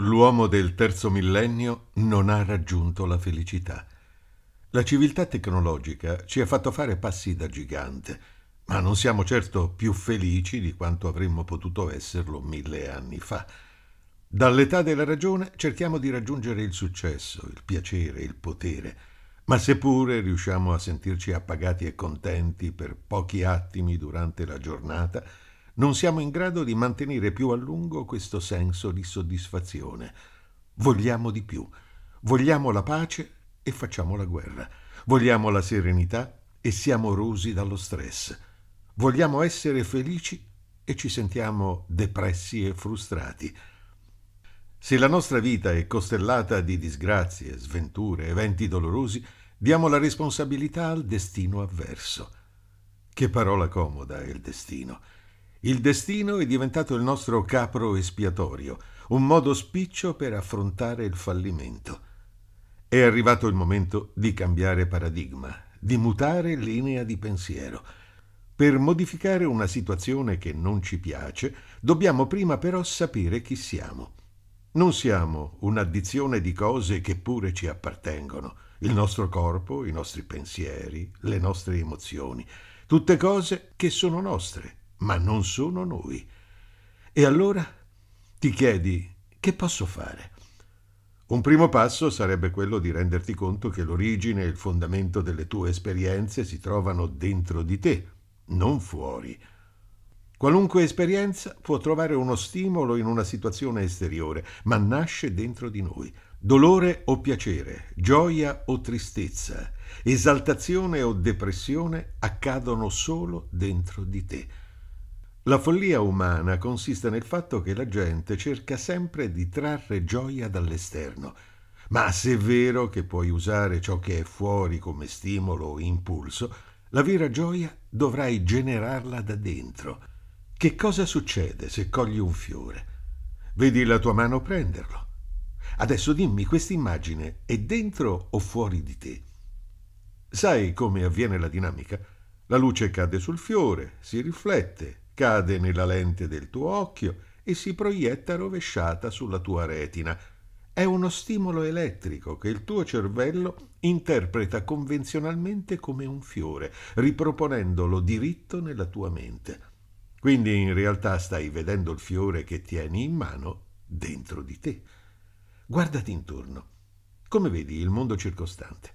L'uomo del terzo millennio non ha raggiunto la felicità. La civiltà tecnologica ci ha fatto fare passi da gigante, ma non siamo certo più felici di quanto avremmo potuto esserlo mille anni fa. Dall'età della ragione cerchiamo di raggiungere il successo, il piacere, il potere, ma seppure riusciamo a sentirci appagati e contenti per pochi attimi durante la giornata, non siamo in grado di mantenere più a lungo questo senso di soddisfazione. Vogliamo di più. Vogliamo la pace e facciamo la guerra. Vogliamo la serenità e siamo rosi dallo stress. Vogliamo essere felici e ci sentiamo depressi e frustrati. Se la nostra vita è costellata di disgrazie, sventure, eventi dolorosi, diamo la responsabilità al destino avverso. Che parola comoda è il destino. Il destino è diventato il nostro capro espiatorio, un modo spiccio per affrontare il fallimento. È arrivato il momento di cambiare paradigma, di mutare linea di pensiero. Per modificare una situazione che non ci piace, dobbiamo prima però sapere chi siamo. Non siamo un'addizione di cose che pure ci appartengono, il nostro corpo, i nostri pensieri, le nostre emozioni, tutte cose che sono nostre ma non sono noi. E allora ti chiedi che posso fare? Un primo passo sarebbe quello di renderti conto che l'origine e il fondamento delle tue esperienze si trovano dentro di te, non fuori. Qualunque esperienza può trovare uno stimolo in una situazione esteriore, ma nasce dentro di noi. Dolore o piacere, gioia o tristezza, esaltazione o depressione accadono solo dentro di te. La follia umana consiste nel fatto che la gente cerca sempre di trarre gioia dall'esterno. Ma se è vero che puoi usare ciò che è fuori come stimolo o impulso, la vera gioia dovrai generarla da dentro. Che cosa succede se cogli un fiore? Vedi la tua mano prenderlo. Adesso dimmi questa immagine è dentro o fuori di te? Sai come avviene la dinamica? La luce cade sul fiore, si riflette, cade nella lente del tuo occhio e si proietta rovesciata sulla tua retina. È uno stimolo elettrico che il tuo cervello interpreta convenzionalmente come un fiore, riproponendolo diritto nella tua mente. Quindi in realtà stai vedendo il fiore che tieni in mano dentro di te. Guardati intorno. Come vedi il mondo circostante?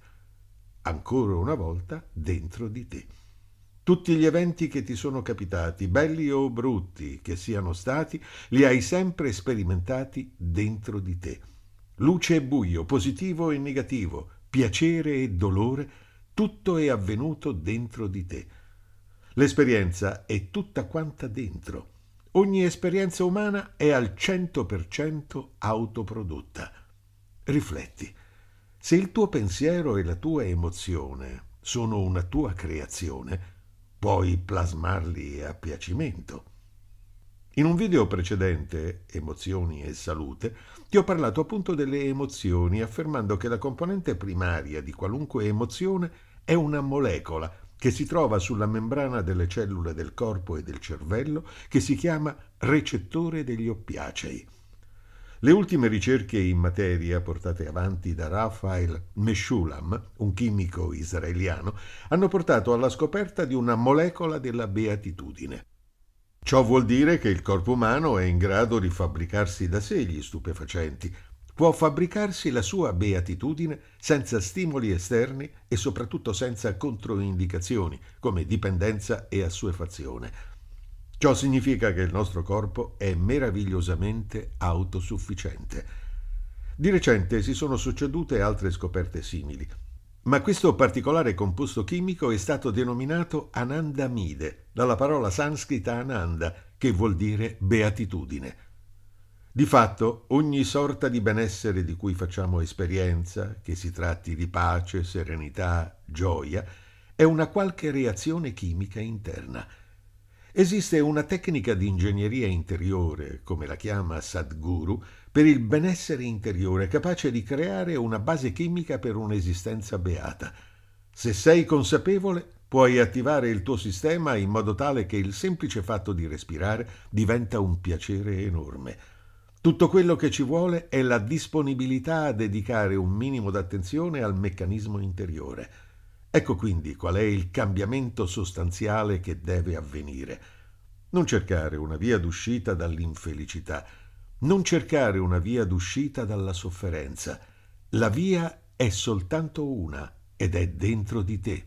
Ancora una volta dentro di te. Tutti gli eventi che ti sono capitati, belli o brutti che siano stati, li hai sempre sperimentati dentro di te. Luce e buio, positivo e negativo, piacere e dolore, tutto è avvenuto dentro di te. L'esperienza è tutta quanta dentro. Ogni esperienza umana è al 100% autoprodotta. Rifletti. Se il tuo pensiero e la tua emozione sono una tua creazione, poi plasmarli a piacimento. In un video precedente, Emozioni e salute, ti ho parlato appunto delle emozioni, affermando che la componente primaria di qualunque emozione è una molecola che si trova sulla membrana delle cellule del corpo e del cervello, che si chiama recettore degli oppiacei. Le ultime ricerche in materia portate avanti da Rafael Meshulam, un chimico israeliano, hanno portato alla scoperta di una molecola della beatitudine. Ciò vuol dire che il corpo umano è in grado di fabbricarsi da sé gli stupefacenti, può fabbricarsi la sua beatitudine senza stimoli esterni e soprattutto senza controindicazioni come dipendenza e assuefazione. Ciò significa che il nostro corpo è meravigliosamente autosufficiente. Di recente si sono succedute altre scoperte simili, ma questo particolare composto chimico è stato denominato anandamide, dalla parola sanscrita ananda, che vuol dire beatitudine. Di fatto, ogni sorta di benessere di cui facciamo esperienza, che si tratti di pace, serenità, gioia, è una qualche reazione chimica interna – Esiste una tecnica di ingegneria interiore, come la chiama Sadhguru, per il benessere interiore, capace di creare una base chimica per un'esistenza beata. Se sei consapevole, puoi attivare il tuo sistema in modo tale che il semplice fatto di respirare diventa un piacere enorme. Tutto quello che ci vuole è la disponibilità a dedicare un minimo d'attenzione al meccanismo interiore. Ecco quindi qual è il cambiamento sostanziale che deve avvenire. Non cercare una via d'uscita dall'infelicità, non cercare una via d'uscita dalla sofferenza. La via è soltanto una ed è dentro di te.